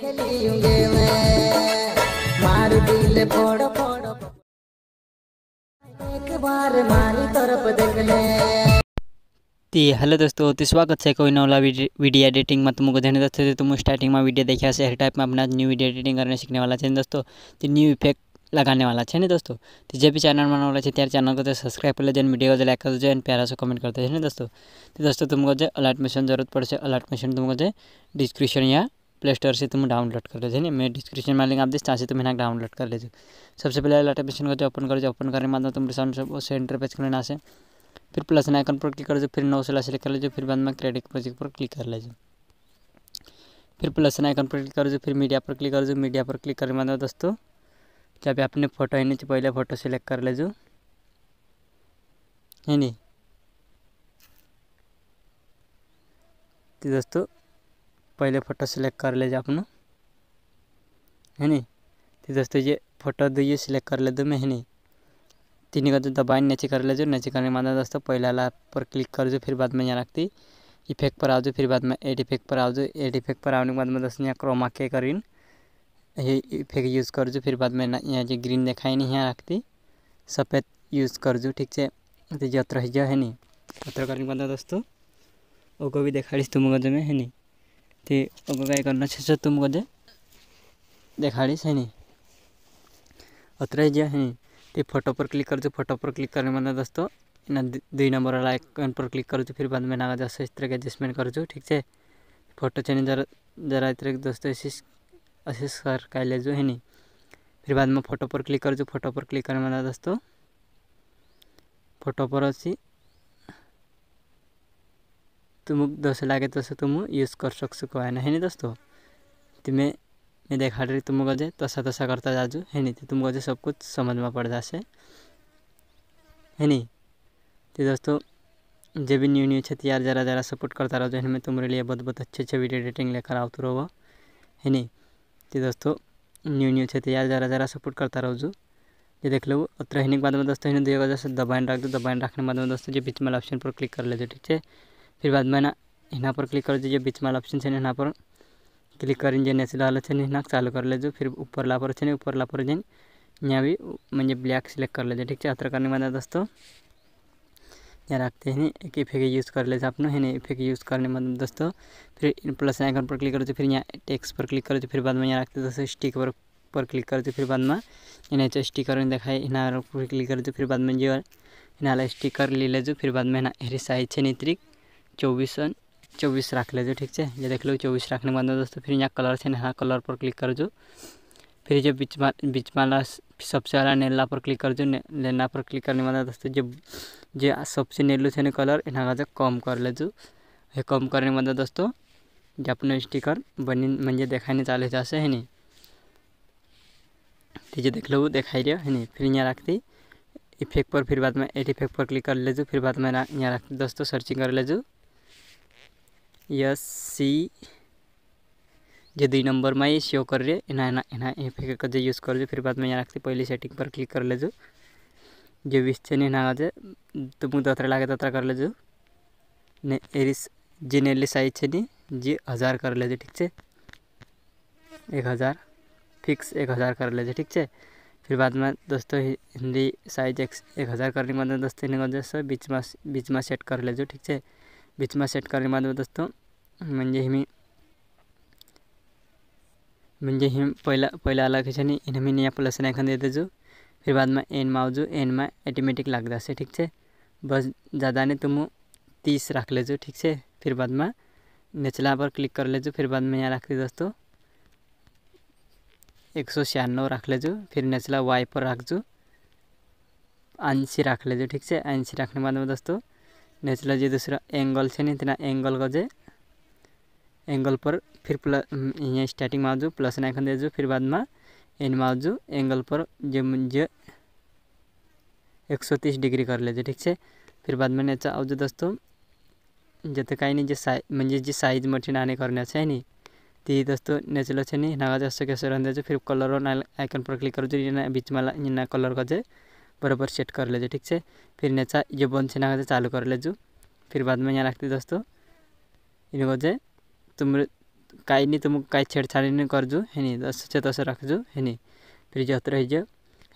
ती हेलो दोस्तों तो स्वागत है कोई नवला वीडियो एडिटिंग में तुमको દોસ્તો તે तो तुम स्टार्टिंग में वीडियो देखा से हर टाइप में अपना न्यू वीडियो एडिटिंग करने सीखने वाला है दोस्तों तो न्यू इफेक्ट लगाने वाला तो है ना दोस्तों तो जब भी चैनल बनाने वाला है तेरे चैनल को तो सब्सक्राइब कर लीजिए वीडियो को लाइक कर दीजिए एंड प्यारा से कमेंट करते हैं ना दोस्तों तो दोस्तों तुमको जो अलर्ट मिशन जरूरत पड़े अलर्ट मिशन तुमको जो डिस्क्रिप्शन या प्ले स्टोर से तुम डाउनलोड कर लीजिए मैं डिस्क्रिप्शन में लिंक आप दिस चाहे तुम डाउनलोड कर लीजिए सबसे पहले लाइट एप्लीकेशन को ओपन करो ओपन करने के बाद तुम डिस्काउंट सब से इंटरपेज करना से फिर प्लस आइकन पर क्लिक कर दो फिर नौ सिला सेलेक्ट कर लीजिए फिर बाद में क्रेडिट प्रोजेक्ट पर क्लिक कर लीजिए फिर प्लस आइकन पर क्लिक कर दो फिर मीडिया पर क्लिक कर दो मीडिया पर क्लिक करने बाद दोस्तों जब भी अपने फोटो है नीचे पहले फोटो सिलेक्ट कर लीजिए है नहीं दोस्तों पहले फ़ोटो सिलेक्ट कर ले जा अपना है नी तो दोस्तों ये फ़ोटो दिए सिलेक्ट कर ले दो मैं है नी तीन का तो दबाए नीचे कर ले जो नीचे करने के बाद दोस्तों पहला ला पर क्लिक कर जो फिर बाद में यहाँ रखती इफेक्ट पर आ जाओ फिर बाद में एड इफेक्ट पर आ जाओ एड इफेक्ट पर आने के बाद में दोस्तों यहाँ क्रोमा के करीन ये इफेक्ट यूज़ कर जो फिर बाद में यहाँ जो ग्रीन दिखाई नहीं यहाँ रखती सफ़ेद यूज़ कर जो ठीक से जत्र तो तो है नी जत्र तो करने के बाद दोस्तों वो को भी देखा तुम में है नी थे उनको काय करणार शेष तुम कधी देखाड़ी सैनी अत्र जे आहे ते फोटो पर क्लिक करते फोटो पर क्लिक करने मतलब दोस्तों ना दुई नंबर वाला आइकन पर क्लिक करूँ फिर बाद में ना दोस्तों इस तरह के एडजस्टमेंट करूँ ठीक है फोटो चेंज जरा जरा इस तरह के दोस्तों इसी अशिश कर का ले जो है नहीं फिर बाद में फोटो पर क्लिक करूँ फोटो पर क्लिक करने मतलब दोस्तों फोटो पर अच्छी तुमको जसं लागे तस तो तुम यूज कर सकसो है ना है नी दोस्तों तो मैं देखा रही तुमको तसा तसा करता जाजू है नहीं तो तुमको सब कुछ समझ में पड़ से है नहीं तो दोस्तों जब भी न्यू न्यू छत यार ज़रा ज़रा सपोर्ट करता रहो है मैं तुम्हारे लिए बहुत बहुत अच्छे अच्छे वीडियो एडिटिंग लेकर आते रहो है नहीं तो दोस्तों न्यू न्यू छत यार ज़रा ज़रा सपोर्ट करता रहो जो ये देख लो और के बाद में दोस्तों दो दबाइन रख दो दबाइन रखने के बाद में दोस्तों जो बीच में ऑप्शन पर क्लिक कर लेते ठीक है फिर बाद में यहाँ पर क्लिक कर दीजिए बीच वाला ऑप्शन है यहाँ पर क्लिक कर जे वाला है यहाँ चालू कर लेजो फिर ऊपर ला पर ऊपर ला पर यहाँ भी मैं ब्लैक सिलेक्ट कर लेजिए ठीक है अतर करने वाला दोस्तों यहाँ रखते हैं एक इफेक्ट यूज़ कर लेजिए अपना है इफेक्ट यूज़ करने मतलब दोस्तों फिर प्लस आइकन पर क्लिक करते फिर यहाँ टेक्स पर क्लिक करते फिर बाद में यहाँ रखते दोस्तों स्टिक पर पर क्लिक करते फिर बाद में इन्हें स्टिकर दिखाए इन्हें क्लिक कर करते फिर बाद में जो इन्हें स्टिकर ले लेजो फिर बाद में ना साइज है नित्रिक चौबीस चौबीस रख लेजो ठीक है ये देख लो चौबीस रखने के बाद दोस्तों फिर यहाँ कलर से नहा कलर पर क्लिक कर जो फिर जो बीच बीच वाला सबसे वाला नेला पर क्लिक कर जो नेला पर क्लिक करने बाद दोस्तों जो जो सबसे नेलो थे कलर इन्हें का कम कर लेजो ये कम करने बाद दोस्तों जो अपने स्टिकर बनी देखा नहीं चाले जा है ठीक है देख लो दिखाई रहा है फिर यहाँ रखती इफेक्ट पर फिर बाद में एड इफेक्ट पर क्लिक कर लेजो फिर बाद में यहाँ रखती दोस्तों सर्चिंग कर लेजो यस सी जो दुई नंबर में ही शो कर रही है इना इना इना ये फेंक कर जो यूज़ कर जो फिर बाद में यहाँ रखते पहली सेटिंग पर क्लिक कर लेजो जो विश चेन इना आज तुम दतरा लागे ततरा कर जो ने एरिस जी साइज छे जी हज़ार कर ले जो ठीक है एक हज़ार फिक्स एक हज़ार कर जो ठीक है फिर बाद में दोस्तों हिंदी साइज एक, एक हज़ार करने के बाद दोस्तों इन्हें जैसे बीच में बीच में सेट कर लेजो ठीक है बीच में सेट करने बाद दोस्तों म्हणजे मी म्हणजे हे पहिला पहिला आला खेच्याने એને મેં जो फिर बाद में एन ફિર બાદમાં એનમાં एन में એટોમેટિક લાગ જશે ठीक છે बस ज़्यादा नहीं तुम तो तीस रख लेजो ठीक से फिर बाद में निचला पर क्लिक कर लेजो फिर बाद में यहाँ रख दीजिए दोस्तों एक सौ छियानवे रख लेजो फिर निचला वाई पर रख जो आंसी रख लेजो ठीक से आंसी रखने बाद में दोस्तों नेचुरल जो दूसरा एंगल है इतना एंगल का जे एंगल पर फिर प्लस यहाँ स्टार्टिंग में आजू प्लस नाखन देजू फिर बाद में एन में आजू एंगल पर जो मुझे एक सौ तीस डिग्री कर लेजो ठीक है फिर बाद में याचा आजू दोस्तों जत काही नाही जे साय म्हणजे जी साईज मशीन आणि करण्याचं आहे नी ती दोस्तों नेचुरल छे नी नागाचं असं कसं रंधायचं फिर कलरवर आयकॉनवर क्लिक करू बीच मला कलर का कसे बराबर सेट कर लेजो ठीक से फिर नेचा ये बंद से ना चालू कर लेजो फिर बाद में यहाँ रखते दोस्तों इनको जे तुम कहीं नहीं तुम कहीं छेड़छाड़ नहीं कर जो है नहीं दस से दस रख जो है नहीं फिर जो रह जो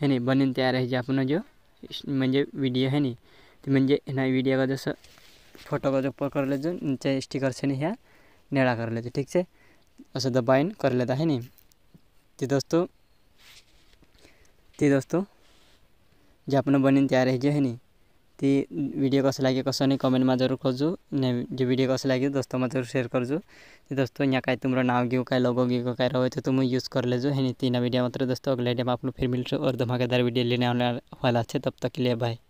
है नहीं बनी तैयार है जो अपना जो म्हणजे वीडियो है नहीं तो मजे ना वीडियो का जैसे फोटो का जो पर कर लेजो नीचे स्टिकर से नहीं है नेड़ा कर लेते ठीक से ऐसे दबाइन कर लेता है नहीं तो दोस्तों तो दोस्तों जे आपण बनेन तयार ह्याची आहे ती व्हिडिओ कसं लाग्यो कसं नाही मा जरूर करजो नाही जे व्हिडिओ कसं लागे दोस्तोमा जरूर शेअर करजो ते दोस्तो यहाँ काय तुमरो नाव घेऊ काय लोगो घेऊ काय रहो त म युज कर लेजो है नहीं तीन वीडियो मात्र दोस्तो अगले टाइम आप लोग फिर मिल और धमाकेदार वीडियो वाला छ तब तक के लिए बाय